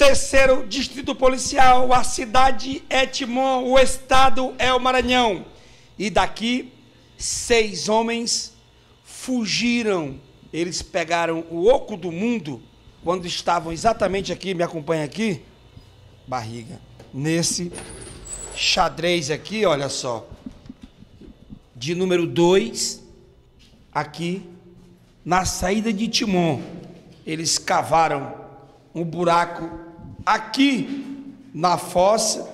Terceiro distrito policial, a cidade é Timon, o estado é o Maranhão. E daqui, seis homens fugiram. Eles pegaram o oco do mundo quando estavam exatamente aqui, me acompanha aqui, barriga, nesse xadrez aqui, olha só. De número 2, aqui, na saída de Timon, eles cavaram um buraco aqui na fossa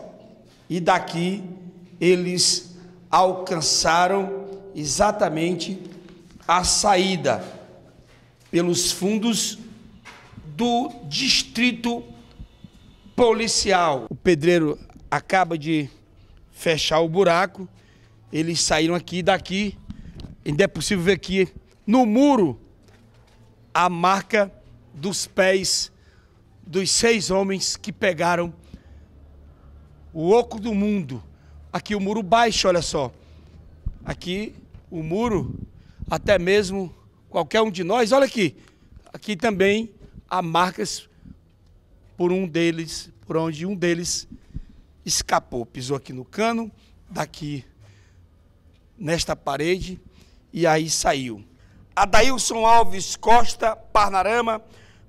e daqui eles alcançaram exatamente a saída pelos fundos do distrito policial. O pedreiro acaba de fechar o buraco, eles saíram aqui e daqui, ainda é possível ver aqui no muro a marca dos pés dos seis homens que pegaram o oco do mundo. Aqui o muro baixo, olha só. Aqui o muro, até mesmo qualquer um de nós, olha aqui. Aqui também há marcas por um deles, por onde um deles escapou, pisou aqui no cano, daqui nesta parede e aí saiu. Adailson Alves Costa, Parnarama,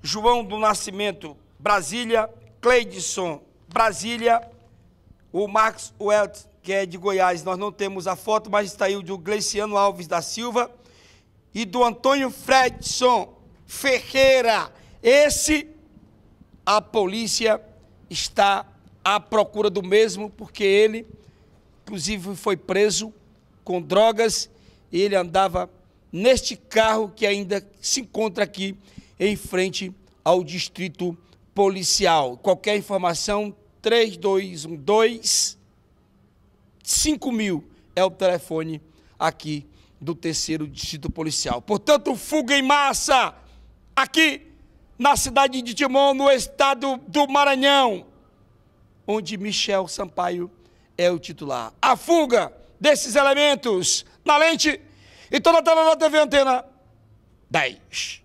João do Nascimento Brasília, Cleidson, Brasília, o Max Welt, que é de Goiás, nós não temos a foto, mas está aí o do Gleiciano Alves da Silva e do Antônio Fredson Ferreira. Esse, a polícia está à procura do mesmo, porque ele, inclusive, foi preso com drogas e ele andava neste carro que ainda se encontra aqui em frente ao Distrito policial. Qualquer informação, 3212 5000 é o telefone aqui do terceiro distrito policial. Portanto, fuga em massa aqui na cidade de Timon, no estado do Maranhão, onde Michel Sampaio é o titular. A fuga desses elementos na lente e toda a tela da TV Antena 10.